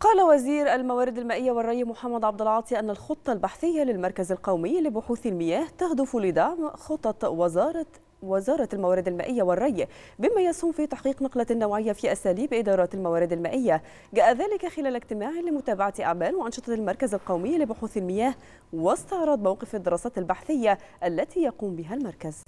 قال وزير الموارد المائية والري محمد عبد العاطي أن الخطة البحثية للمركز القومي لبحوث المياه تهدف لدعم خطط وزارة وزارة الموارد المائية والري بما يسهم في تحقيق نقلة نوعية في أساليب إدارة الموارد المائية جاء ذلك خلال اجتماع لمتابعة أعمال وأنشطة المركز القومي لبحوث المياه واستعراض موقف الدراسات البحثية التي يقوم بها المركز